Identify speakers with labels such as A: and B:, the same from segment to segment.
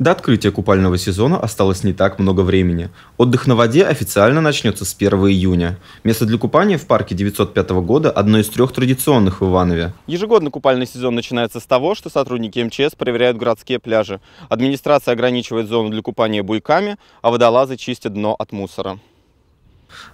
A: До открытия купального сезона осталось не так много времени. Отдых на воде официально начнется с 1 июня. Место для купания в парке 905 года – одно из трех традиционных в Иванове. Ежегодно купальный сезон начинается с того, что сотрудники МЧС проверяют городские пляжи. Администрация ограничивает зону для купания буйками, а водолазы чистят дно от мусора.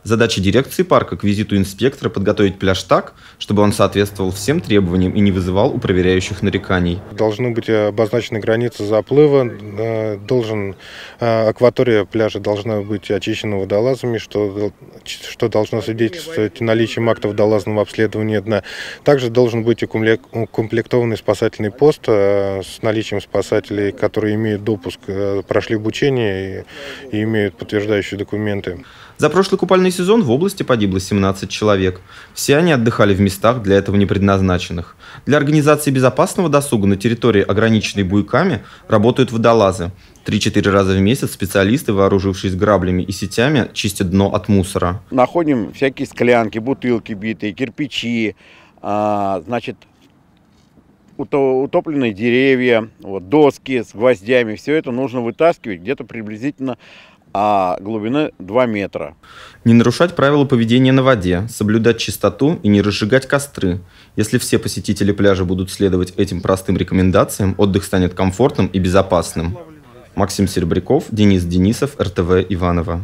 A: Задача дирекции парка к визиту инспектора подготовить пляж так, чтобы он соответствовал всем требованиям и не вызывал у проверяющих нареканий.
B: Должны быть обозначены границы заплыва, э, должен, э, акватория пляжа должна быть очищена водолазами, что, что должно свидетельствовать о наличии актов водолазного обследования дна. Также должен быть укомплектованный спасательный пост э, с наличием спасателей, которые имеют допуск, прошли обучение и, и имеют подтверждающие документы. За
A: прошлый куп купальный сезон в области погибло 17 человек. Все они отдыхали в местах для этого не предназначенных. Для организации безопасного досуга на территории, ограниченной буйками, работают водолазы. Три-четыре раза в месяц специалисты, вооружившись граблями и сетями, чистят дно от мусора.
C: Находим всякие склянки, бутылки битые, кирпичи, а, значит, утопленные деревья, вот, доски с гвоздями, все это нужно вытаскивать где-то приблизительно а глубины 2 метра.
A: Не нарушать правила поведения на воде, соблюдать чистоту и не разжигать костры. Если все посетители пляжа будут следовать этим простым рекомендациям, отдых станет комфортным и безопасным. Максим Серебряков, Денис Денисов, РТВ Иванова.